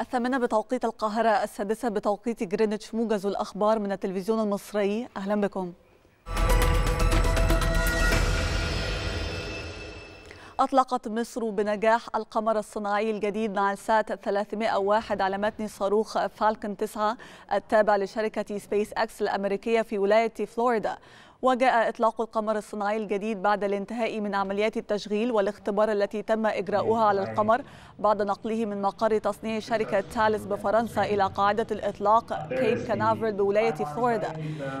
الثامنة بتوقيت القاهرة السادسة بتوقيت جرينتش موجز الأخبار من التلفزيون المصري أهلا بكم أطلقت مصر بنجاح القمر الصناعي الجديد مع السات 301 على متن صاروخ فالكن 9 التابع لشركة سبيس أكس الأمريكية في ولاية فلوريدا وجاء إطلاق القمر الصناعي الجديد بعد الانتهاء من عمليات التشغيل والاختبار التي تم إجراؤها على القمر بعد نقله من مقر تصنيع شركة تالس بفرنسا إلى قاعدة الإطلاق كيب كنافرل بولاية فلوريدا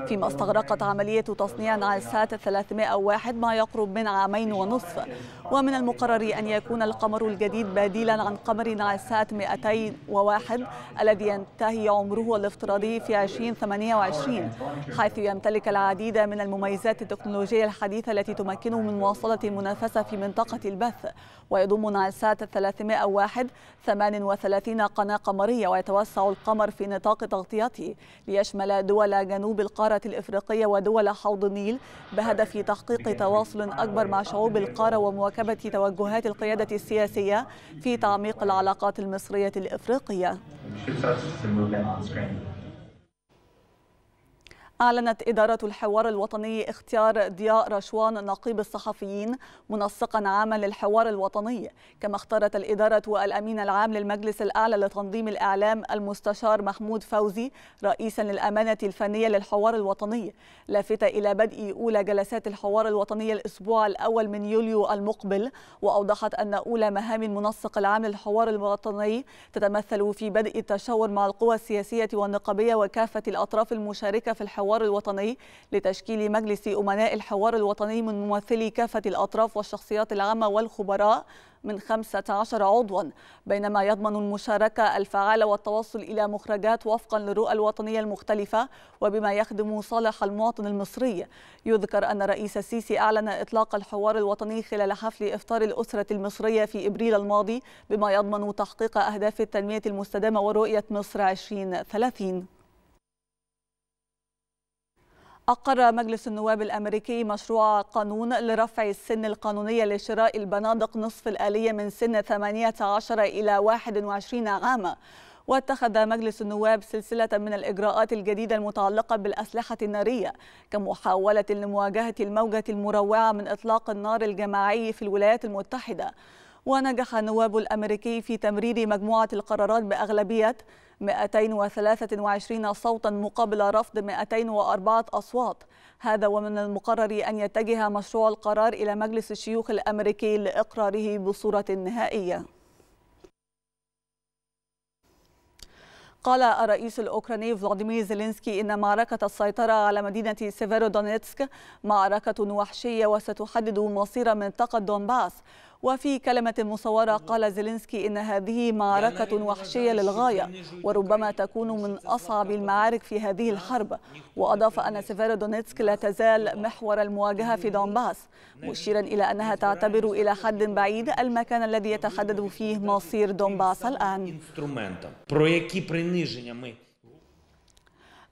فيما استغرقت عملية تصنيع نعسات 301 ما يقرب من عامين ونصف ومن المقرر أن يكون القمر الجديد بديلا عن قمر نعسات 201 الذي ينتهي عمره الافتراضي في 2028 حيث يمتلك العديد من المميزات التكنولوجية الحديثة التي تمكنه من مواصلة المنافسة في منطقة البث ويضم نعسات 301 38 قناة قمرية ويتوسع القمر في نطاق تغطيته ليشمل دول جنوب القارة الإفريقية ودول حوض النيل بهدف تحقيق تواصل أكبر مع شعوب القارة ومواكبة توجهات القيادة السياسية في تعميق العلاقات المصرية الإفريقية. أعلنت إدارة الحوار الوطني اختيار ضياء رشوان نقيب الصحفيين منسقا عاما للحوار الوطني كما اختارت الإدارة الأمين العام للمجلس الأعلى لتنظيم الإعلام المستشار محمود فوزي رئيسا للأمانة الفنية للحوار الوطني لافتة إلى بدء أولى جلسات الحوار الوطني الأسبوع الأول من يوليو المقبل وأوضحت أن أولى مهام المنسق العام للحوار الوطني تتمثل في بدء التشاور مع القوى السياسية والنقابية وكافة الأطراف المشاركة في الحوار الحوار الوطني لتشكيل مجلس أمناء الحوار الوطني من ممثلي كافة الأطراف والشخصيات العامة والخبراء من 15 عضوا بينما يضمن المشاركة الفعالة والتوصل إلى مخرجات وفقا للرؤى الوطنية المختلفة وبما يخدم صالح المواطن المصري يذكر أن الرئيس السيسي أعلن إطلاق الحوار الوطني خلال حفل إفطار الأسرة المصرية في إبريل الماضي بما يضمن تحقيق أهداف التنمية المستدامة ورؤية مصر 2030 أقر مجلس النواب الأمريكي مشروع قانون لرفع السن القانونية لشراء البنادق نصف الآلية من سن 18 إلى 21 عاما واتخذ مجلس النواب سلسلة من الإجراءات الجديدة المتعلقة بالأسلحة النارية كمحاولة لمواجهة الموجة المروعة من إطلاق النار الجماعي في الولايات المتحدة ونجح النواب الأمريكي في تمرير مجموعة القرارات بأغلبية 223 صوتا مقابل رفض 204 أصوات هذا ومن المقرر أن يتجه مشروع القرار إلى مجلس الشيوخ الأمريكي لإقراره بصورة نهائية قال الرئيس الأوكراني فلاديمير زيلينسكي إن معركة السيطرة على مدينة سيفيرودونيتسك معركة وحشية وستحدد مصير منطقة دونباس وفي كلمة مصورة قال زيلينسكي إن هذه معركة وحشية للغاية وربما تكون من أصعب المعارك في هذه الحرب وأضاف أن دونيتسك لا تزال محور المواجهة في دونباس مشيرا إلى أنها تعتبر إلى حد بعيد المكان الذي يتحدد فيه مصير دونباس الآن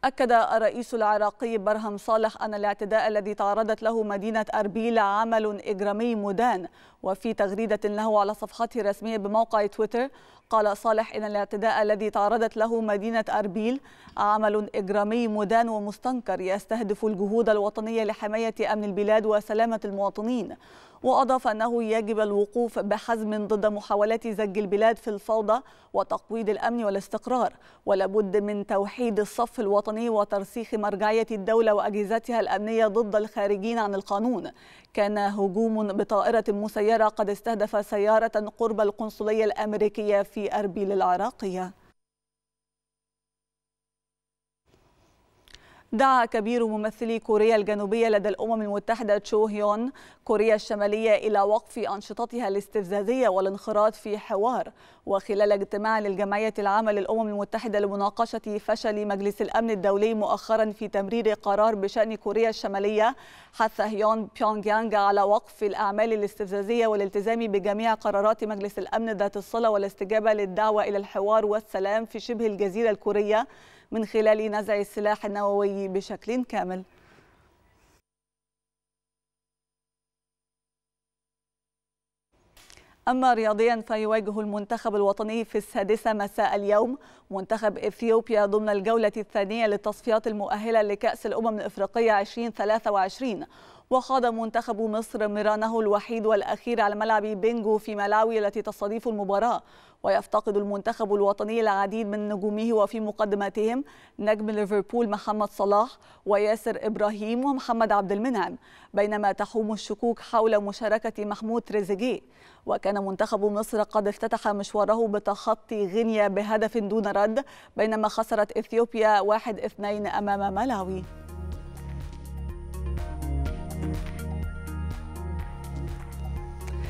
أكد الرئيس العراقي برهم صالح أن الاعتداء الذي تعرضت له مدينة أربيل عمل إجرامي مدان وفي تغريدة له على صفحته الرسمية بموقع تويتر قال صالح إن الاعتداء الذي تعرضت له مدينة أربيل عمل إجرامي مدان ومستنكر يستهدف الجهود الوطنية لحماية أمن البلاد وسلامة المواطنين وأضاف أنه يجب الوقوف بحزم ضد محاولات زج البلاد في الفوضى وتقويض الأمن والاستقرار ولابد من توحيد الصف الوطني وترسيخ مرجعية الدولة وأجهزتها الأمنية ضد الخارجين عن القانون كان هجوم بطائرة مسيرة قد استهدف سيارة قرب القنصلية الأمريكية في في أربيل العراقية دعا كبير ممثلي كوريا الجنوبية لدى الأمم المتحدة تشو هيون كوريا الشمالية إلى وقف أنشطتها الاستفزازية والانخراط في حوار وخلال اجتماع للجمعية العامة للأمم المتحدة لمناقشة فشل مجلس الأمن الدولي مؤخرا في تمرير قرار بشأن كوريا الشمالية حث هيون بيونغ يانغ على وقف الأعمال الاستفزازية والالتزام بجميع قرارات مجلس الأمن ذات الصلة والاستجابة للدعوة إلى الحوار والسلام في شبه الجزيرة الكورية من خلال نزع السلاح النووي بشكل كامل أما رياضيا فيواجه المنتخب الوطني في السادسة مساء اليوم منتخب إثيوبيا ضمن الجولة الثانية للتصفيات المؤهلة لكأس الأمم الإفريقية 2023 وخاض منتخب مصر مرانه الوحيد والأخير على ملعب بينجو في ملاوي التي تستضيف المباراة ويفتقد المنتخب الوطني العديد من نجومه وفي مقدمتهم نجم ليفربول محمد صلاح وياسر إبراهيم ومحمد عبد المنعم بينما تحوم الشكوك حول مشاركة محمود تريزيجيه وكان منتخب مصر قد افتتح مشواره بتخطي غينيا بهدف دون رد بينما خسرت إثيوبيا 1-2 أمام ملاوي